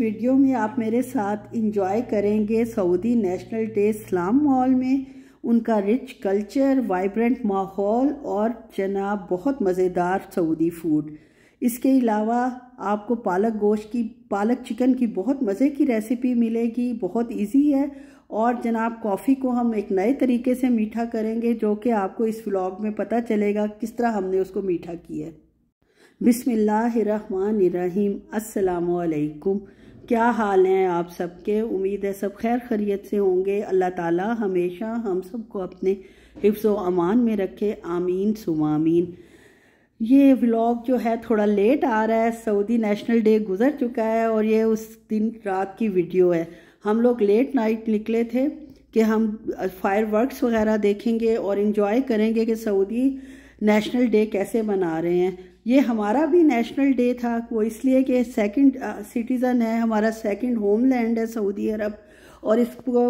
video में आप मेरे साथ इंजॉय करेंगे सऊदी नेशनल डे इस्लाम मॉल में उनका रिच कल्चर वाइब्रेंट माहौल और जनाब बहुत मज़ेदार सऊदी फूड इसके अलावा आपको पालक गोश्त की पालक चिकन की बहुत मज़े की रेसिपी मिलेगी बहुत इजी है और जनाब कॉफ़ी को हम एक नए तरीके से मीठा करेंगे जो कि आपको इस व्लॉग में पता चलेगा किस तरह हमने उसको मीठा किया है बिसमीम अल्लाम क्या हाल हैं आप सबके उम्मीद है सब खैर खरीत से होंगे अल्लाह ताला हमेशा हम सबको अपने हिफ्स अमान में रखे आमीन सुमामीन ये व्लॉग जो है थोड़ा लेट आ रहा है सऊदी नेशनल डे गुजर चुका है और ये उस दिन रात की वीडियो है हम लोग लेट नाइट निकले थे कि हम फायरवर्क्स वगैरह देखेंगे और इन्जॉय करेंगे कि सऊदी नेशनल डे कैसे मना रहे हैं ये हमारा भी नेशनल डे था वो इसलिए कि सेकंड सिटीज़न uh, है हमारा सेकंड होमलैंड है सऊदी अरब और इसको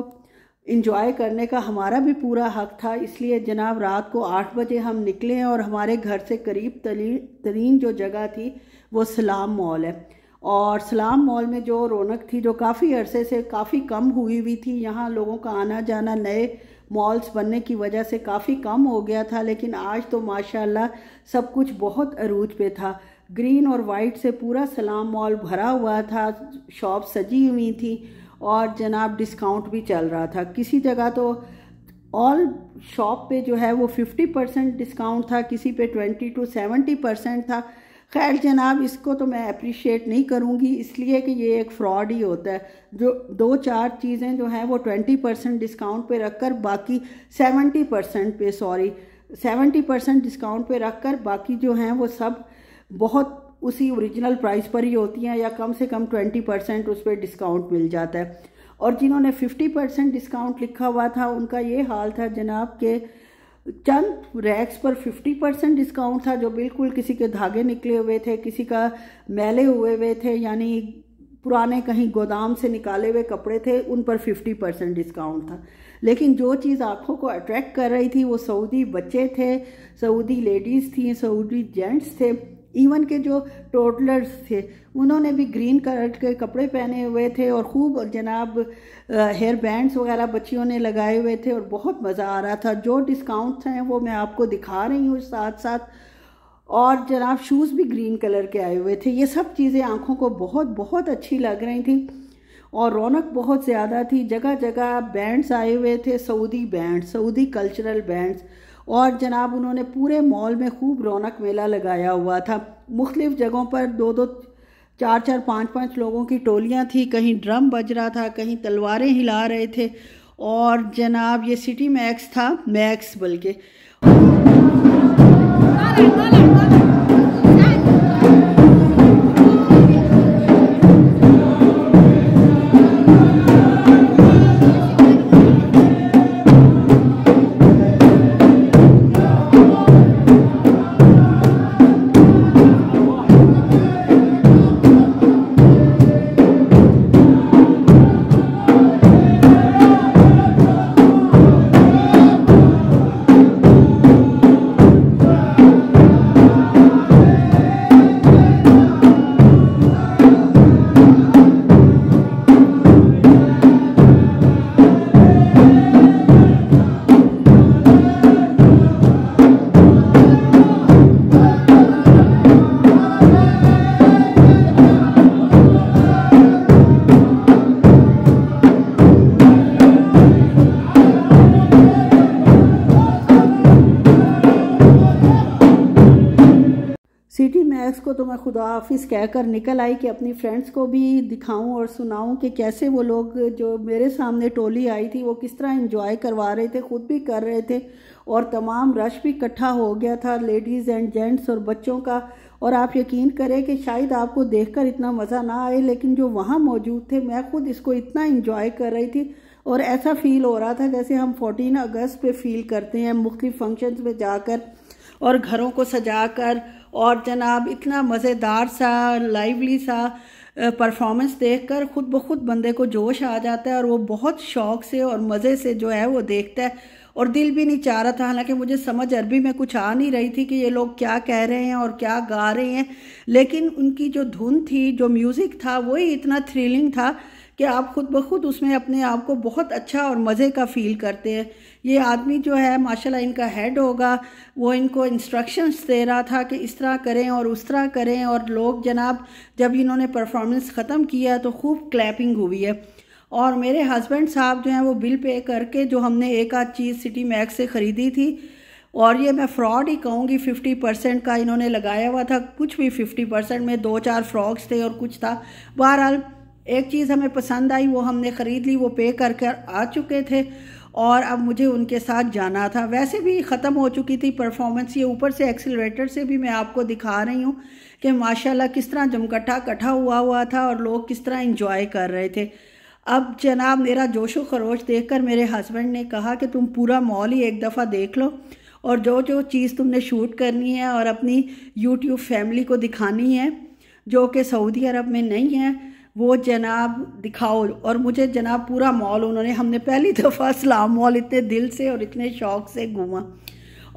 इंजॉय करने का हमारा भी पूरा हक था इसलिए जनाब रात को आठ बजे हम निकले और हमारे घर से करीब तरीन जो जगह थी वो सलाम मॉल है और सलाम मॉल में जो रौनक थी जो काफ़ी अरसे से काफ़ी कम हुई हुई थी यहाँ लोगों का आना जाना नए मॉल्स बनने की वजह से काफ़ी कम हो गया था लेकिन आज तो माशाल्लाह सब कुछ बहुत अरूज पे था ग्रीन और वाइट से पूरा सलाम मॉल भरा हुआ था शॉप सजी हुई थी और जनाब डिस्काउंट भी चल रहा था किसी जगह तो ऑल शॉप पे जो है वो 50 परसेंट डिस्काउंट था किसी पे 20 टू 70 परसेंट था खैर जनाब इसको तो मैं अप्रिशिएट नहीं करूँगी इसलिए कि ये एक फ्रॉड ही होता है जो दो चार चीज़ें जो हैं वो ट्वेंटी परसेंट डिस्काउंट पे रखकर बाकी सेवेंटी परसेंट पे सॉरी सेवेंटी परसेंट डिस्काउंट पे रखकर बाकी जो हैं वो सब बहुत उसी ओरिजिनल प्राइस पर ही होती हैं या कम से कम ट्वेंटी परसेंट उस पर डिस्काउंट मिल जाता है और जिन्होंने फिफ्टी परसेंट डिस्काउंट लिखा हुआ था उनका ये हाल था जनाब के चंद रैक्स पर 50 परसेंट डिस्काउंट था जो बिल्कुल किसी के धागे निकले हुए थे किसी का मैले हुए हुए थे यानी पुराने कहीं गोदाम से निकाले हुए कपड़े थे उन पर 50 परसेंट डिस्काउंट था लेकिन जो चीज़ आँखों को अट्रैक्ट कर रही थी वो सऊदी बच्चे थे सऊदी लेडीज़ थी सऊदी जेंट्स थे इवन के जो टोटलर्स थे उन्होंने भी ग्रीन कलर के कपड़े पहने हुए थे और खूब जनाब हेयर बैंड्स वगैरह बच्चियों ने लगाए हुए थे और बहुत मज़ा आ रहा था जो डिस्काउंट्स हैं वो मैं आपको दिखा रही हूँ साथ साथ और जनाब शूज़ भी ग्रीन कलर के आए हुए थे ये सब चीज़ें आँखों को बहुत बहुत अच्छी लग रही थी और रौनक बहुत ज़्यादा थी जगह जगह बैंड्स आए हुए थे Saudi band Saudi cultural bands और जनाब उन्होंने पूरे मॉल में खूब रौनक मेला लगाया हुआ था मुख्तलिफ़ जगहों पर दो दो चार चार पाँच पाँच लोगों की टोलियाँ थी कहीं ड्रम बज रहा था कहीं तलवारें हिला रहे थे और जनाब ये सिटी मैक्स था मैक्स बल्कि तो मैं खुदा हाफिज़ कहकर निकल आई कि अपनी फ्रेंड्स को भी दिखाऊं और सुनाऊं कि कैसे वो लोग जो मेरे सामने टोली आई थी वो किस तरह इंजॉय करवा रहे थे ख़ुद भी कर रहे थे और तमाम रश भी इकट्ठा हो गया था लेडीज़ एंड जेंट्स और बच्चों का और आप यकीन करें कि शायद आपको देखकर इतना मज़ा ना आए लेकिन जो वहाँ मौजूद थे मैं खुद इसको इतना इंजॉय कर रही थी और ऐसा फ़ील हो रहा था जैसे हम 14 अगस्त पे फील करते हैं मुख्तु फंक्शंस में जाकर और घरों को सजाकर और जनाब इतना मज़ेदार सा लाइवली सा परफॉर्मेंस देखकर खुद ब खुद बंदे को जोश आ जाता है और वो बहुत शौक से और मज़े से जो है वो देखता है और दिल भी नहीं चाह रहा था हालांकि मुझे समझ अरबी में कुछ आ नहीं रही थी कि ये लोग क्या कह रहे हैं और क्या गा रहे हैं लेकिन उनकी जो धुन थी जो म्यूज़िक था वही इतना थ्रिलिंग था कि आप खुद ब खुद उसमें अपने आप को बहुत अच्छा और मज़े का फील करते हैं ये आदमी जो है माशाल्लाह इनका हेड होगा वो इनको इंस्ट्रक्शंस दे रहा था कि इस तरह करें और उस तरह करें और लोग जनाब जब इन्होंने परफॉर्मेंस ख़त्म किया तो खूब क्लैपिंग हुई है और मेरे हस्बैंड साहब जो हैं वो बिल पे करके जो हमने एक आध चीज़ सिटी मैक्स से ख़रीदी थी और ये मैं फ्रॉड ही कहूँगी फिफ्टी परसेंट का इन्होंने लगाया हुआ था कुछ भी फिफ्टी परसेंट में दो चार फ्रॉक्स थे और कुछ था बहरहाल एक चीज़ हमें पसंद आई वो हमने ख़रीद ली वो पे करके कर आ चुके थे और अब मुझे उनके साथ जाना था वैसे भी ख़त्म हो चुकी थी परफॉर्मेंस ये ऊपर से एक्सीटर से भी मैं आपको दिखा रही हूँ कि माशाल्लाह किस तरह जमकट्ठा कट्ठा हुआ हुआ था और लोग किस तरह इंजॉय कर रहे थे अब जनाब मेरा जोश व खरोश देख कर मेरे हस्बैंड ने कहा कि तुम पूरा मॉल ही एक दफ़ा देख लो और जो जो चीज़ तुमने शूट करनी है और अपनी यूट्यूब फैमिली को दिखानी है जो कि सऊदी अरब में नहीं है वो जनाब दिखाओ और मुझे जनाब पूरा मॉल उन्होंने हमने पहली दफ़ा सलाम मॉल इतने दिल से और इतने शौक से घूमा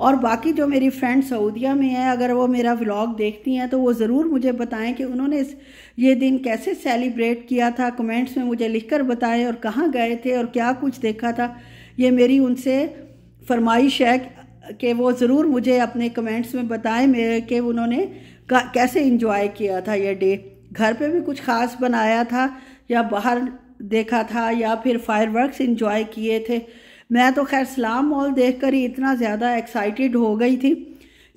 और बाकी जो मेरी फ्रेंड सऊदिया में है अगर वो मेरा व्लॉग देखती हैं तो वो ज़रूर मुझे बताएं कि उन्होंने इस ये दिन कैसे सेलिब्रेट किया था कमेंट्स में मुझे लिखकर बताएं और कहाँ गए थे और क्या कुछ देखा था ये मेरी उनसे फरमाइश है कि वो ज़रूर मुझे अपने कमेंट्स में बताएं मेरे कि उन्होंने कैसे इंजॉय किया था यह डे घर पे भी कुछ ख़ास बनाया था या बाहर देखा था या फिर फायरवर्क्स इंजॉय किए थे मैं तो खैर सलाम मॉल देख कर ही इतना ज़्यादा एक्साइटेड हो गई थी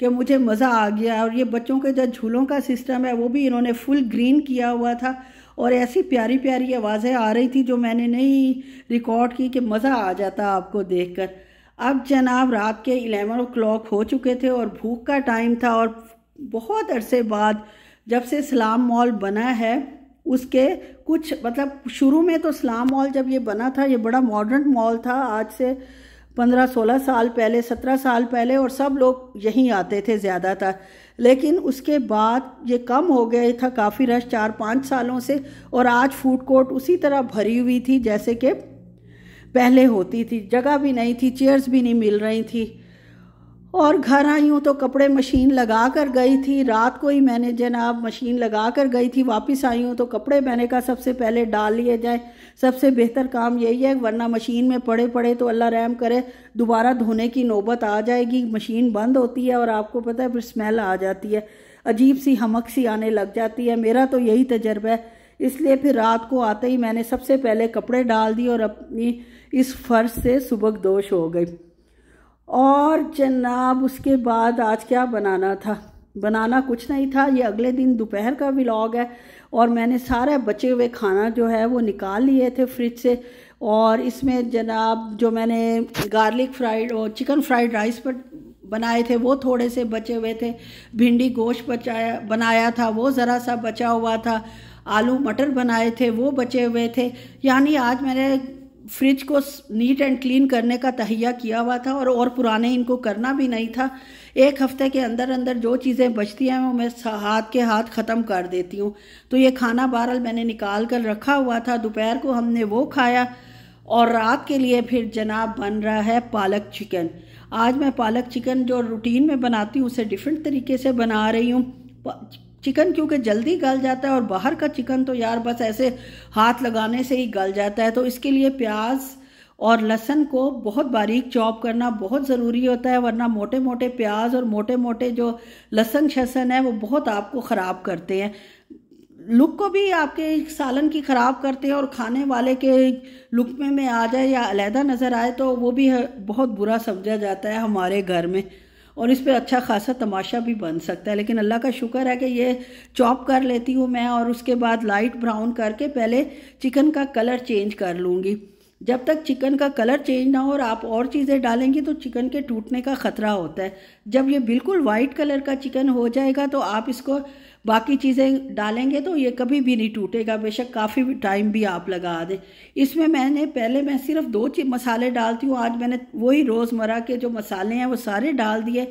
कि मुझे मज़ा आ गया और ये बच्चों के जो झूलों का सिस्टम है वो भी इन्होंने फुल ग्रीन किया हुआ था और ऐसी प्यारी प्यारी आवाज़ें आ रही थी जो मैंने नहीं रिकॉर्ड की कि मज़ा आ जाता आपको देख कर अब जनाब रात के एलेवन ओ हो चुके थे और भूख का टाइम था और बहुत अरसे बाद जब से इस्लाम मॉल बना है उसके कुछ मतलब शुरू में तो इस्लाम मॉल जब ये बना था ये बड़ा मॉडर्न मॉल था आज से पंद्रह सोलह साल पहले सत्रह साल पहले और सब लोग यहीं आते थे ज़्यादातर लेकिन उसके बाद ये कम हो गया था काफ़ी रश चार पाँच सालों से और आज फूड कोर्ट उसी तरह भरी हुई थी जैसे कि पहले होती थी जगह भी नहीं थी चेयर्स भी नहीं मिल रही थी और घर आई हूँ तो कपड़े मशीन लगा कर गई थी रात को ही मैंने जनाब मशीन लगा कर गई थी वापस आई हूँ तो कपड़े मैंने कहा सबसे पहले डाल लिए जाए सबसे बेहतर काम यही है वरना मशीन में पड़े पड़े तो अल्लाह रहम करे दोबारा धोने की नौबत आ जाएगी मशीन बंद होती है और आपको पता है फिर स्मेल आ जाती है अजीब सी हमक सी आने लग जाती है मेरा तो यही तजर्बा है इसलिए फिर रात को आते ही मैंने सबसे पहले कपड़े डाल दिए और अपनी इस फर्श से सुबह दोष हो गई और जनाब उसके बाद आज क्या बनाना था बनाना कुछ नहीं था ये अगले दिन दोपहर का व्लॉग है और मैंने सारे बचे हुए खाना जो है वो निकाल लिए थे फ्रिज से और इसमें जनाब जो मैंने गार्लिक फ्राइड और चिकन फ्राइड राइस पर बनाए थे वो थोड़े से बचे हुए थे भिंडी गोश्त बचाया बनाया था वो ज़रा सा बचा हुआ था आलू मटर बनाए थे वो बचे हुए थे यानी आज मैंने फ्रिज को नीट एंड क्लीन करने का तहिया किया हुआ था और और पुराने इनको करना भी नहीं था एक हफ्ते के अंदर अंदर जो चीज़ें बचती हैं वो मैं हाथ के हाथ ख़त्म कर देती हूँ तो ये खाना बहरहाल मैंने निकाल कर रखा हुआ था दोपहर को हमने वो खाया और रात के लिए फिर जनाब बन रहा है पालक चिकन आज मैं पालक चिकन जो रूटीन में बनाती हूँ उसे डिफरेंट तरीके से बना रही हूँ चिकन क्योंकि जल्दी गल जाता है और बाहर का चिकन तो यार बस ऐसे हाथ लगाने से ही गल जाता है तो इसके लिए प्याज और लहसन को बहुत बारीक चॉप करना बहुत ज़रूरी होता है वरना मोटे मोटे प्याज और मोटे मोटे जो लहसन छसन है वो बहुत आपको ख़राब करते हैं लुक को भी आपके सालन की ख़राब करते हैं और खाने वाले के लुक में में आ जाए या अलहदा नज़र आए तो वो भी बहुत बुरा समझा जाता है हमारे घर में और इस पर अच्छा खासा तमाशा भी बन सकता है लेकिन अल्लाह का शुक्र है कि ये चॉप कर लेती हूँ मैं और उसके बाद लाइट ब्राउन करके पहले चिकन का कलर चेंज कर लूँगी जब तक चिकन का कलर चेंज ना हो और आप और चीज़ें डालेंगी तो चिकन के टूटने का ख़तरा होता है जब ये बिल्कुल वाइट कलर का चिकन हो जाएगा तो आप इसको बाकी चीज़ें डालेंगे तो ये कभी भी नहीं टूटेगा बेशक काफ़ी भी टाइम भी आप लगा दें इसमें मैंने पहले मैं सिर्फ दो चीज मसाले डालती हूँ आज मैंने वही रोज़मर्रा के जो मसाले हैं वो सारे डाल दिए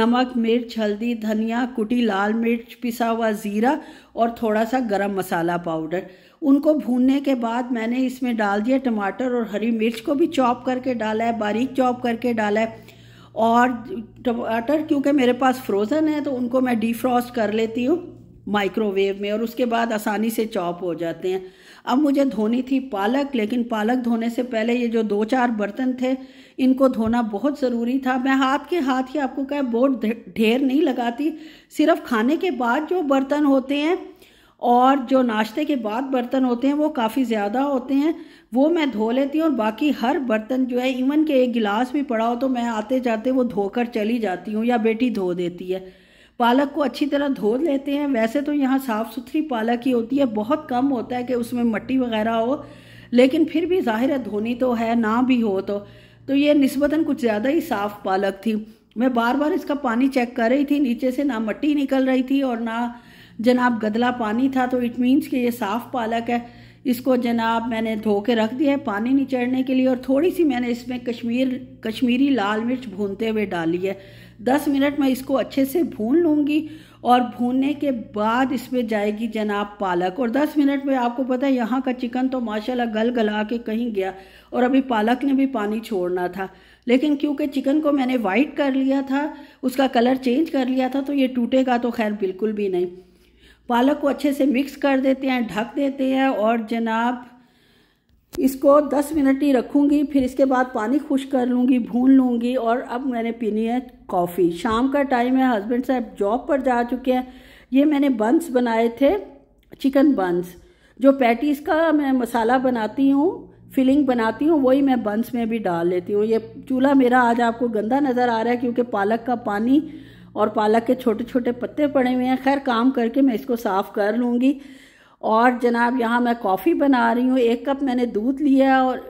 नमक मिर्च हल्दी धनिया कुटी लाल मिर्च पिसा हुआ ज़ीरा और थोड़ा सा गरम मसाला पाउडर उनको भूनने के बाद मैंने इसमें डाल दिया टमाटर और हरी मिर्च को भी चॉप करके डाला है बारीक चॉप करके डाला है और टमाटर क्योंकि मेरे पास फ्रोज़न है तो उनको मैं डिफ्रॉस्ट कर लेती हूँ माइक्रोवेव में और उसके बाद आसानी से चॉप हो जाते हैं अब मुझे धोनी थी पालक लेकिन पालक धोने से पहले ये जो दो चार बर्तन थे इनको धोना बहुत ज़रूरी था मैं हाथ के हाथ ही आपको क्या बहुत ढेर नहीं लगाती सिर्फ खाने के बाद जो बर्तन होते हैं और जो नाश्ते के बाद बर्तन होते हैं वो काफ़ी ज़्यादा होते हैं वो मैं धो लेती हूँ और बाकी हर बर्तन जो है इवन के एक गिलास भी पड़ा हो तो मैं आते जाते वो धोकर चली जाती हूँ या बेटी धो देती है पालक को अच्छी तरह धो लेते हैं वैसे तो यहाँ साफ़ सुथरी पालक ही होती है बहुत कम होता है कि उसमें मट्टी वगैरह हो लेकिन फिर भी ज़ाहिर है धोनी तो है ना भी हो तो तो ये नस्बता कुछ ज़्यादा ही साफ़ पालक थी मैं बार बार इसका पानी चेक कर रही थी नीचे से ना मट्टी निकल रही थी और ना जनाब गदला पानी था तो इट मीन्स कि ये साफ़ पालक है इसको जनाब मैंने धो के रख दिया है पानी निचड़ने के लिए और थोड़ी सी मैंने इसमें कश्मीर कश्मीरी लाल मिर्च भूनते हुए डाली है दस मिनट मैं इसको अच्छे से भून लूँगी और भूनने के बाद इसमें जाएगी जनाब पालक और दस मिनट में आपको पता है यहाँ का चिकन तो माशाल्लाह गल गला के कहीं गया और अभी पालक ने भी पानी छोड़ना था लेकिन क्योंकि चिकन को मैंने वाइट कर लिया था उसका कलर चेंज कर लिया था तो ये टूटेगा तो खैर बिल्कुल भी नहीं पालक को अच्छे से मिक्स कर देते हैं ढक देते हैं और जनाब इसको 10 मिनट ही रखूँगी फिर इसके बाद पानी खुश कर लूँगी भून लूँगी और अब मैंने पीनी है कॉफ़ी शाम का टाइम है हस्बैंड साहब जॉब पर जा चुके हैं ये मैंने बंस बनाए थे चिकन बंस जो पैटीज़ का मैं मसाला बनाती हूँ फिलिंग बनाती हूँ वही मैं बंस में भी डाल लेती हूँ ये चूल्हा मेरा आज आपको गंदा नज़र आ रहा है क्योंकि पालक का पानी और पालक के छोटे छोटे पत्ते पड़े हुए हैं खैर काम करके मैं इसको साफ़ कर लूँगी और जनाब यहाँ मैं कॉफ़ी बना रही हूँ एक कप मैंने दूध लिया और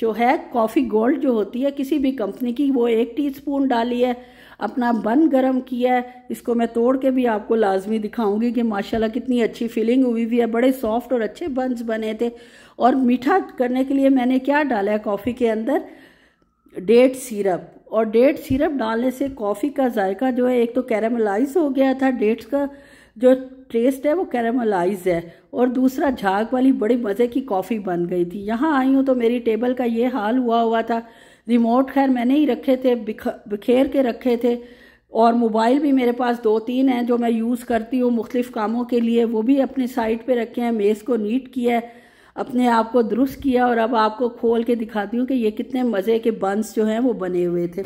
जो है कॉफ़ी गोल्ड जो होती है किसी भी कंपनी की वो एक टीस्पून डाली है अपना बन गरम किया है इसको मैं तोड़ के भी आपको लाजमी दिखाऊंगी कि माशाल्लाह कितनी अच्छी फीलिंग हुई हुई है बड़े सॉफ्ट और अच्छे बंस बने थे और मीठा करने के लिए मैंने क्या डाला है कॉफ़ी के अंदर डेट सिरप और डेट सिरप डालने से कॉफ़ी का जायका जो है एक तो कैरामलाइज हो गया था डेट्स का जो टेस्ट है वो कैरामलाइज है और दूसरा झाग वाली बड़े मज़े की कॉफ़ी बन गई थी यहाँ आई हूँ तो मेरी टेबल का ये हाल हुआ हुआ था रिमोट खैर मैंने ही रखे थे बिखेर के रखे थे और मोबाइल भी मेरे पास दो तीन हैं जो मैं यूज़ करती हूँ मुख्तफ कामों के लिए वो भी अपने साइड पे रखे हैं मेज़ को नीट किया है अपने आप को दुरुस्त किया और अब आपको खोल के दिखाती हूँ कि ये कितने मज़े के बंस जो हैं वो बने हुए थे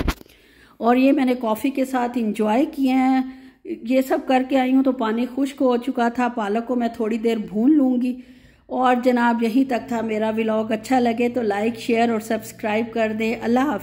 और ये मैंने कॉफ़ी के साथ इंजॉय किए हैं ये सब करके आई हूँ तो पानी खुश्क हो चुका था पालक को मैं थोड़ी देर भून लूँगी और जनाब यहीं तक था मेरा व्लॉग अच्छा लगे तो लाइक शेयर और सब्सक्राइब कर दें अल्लाह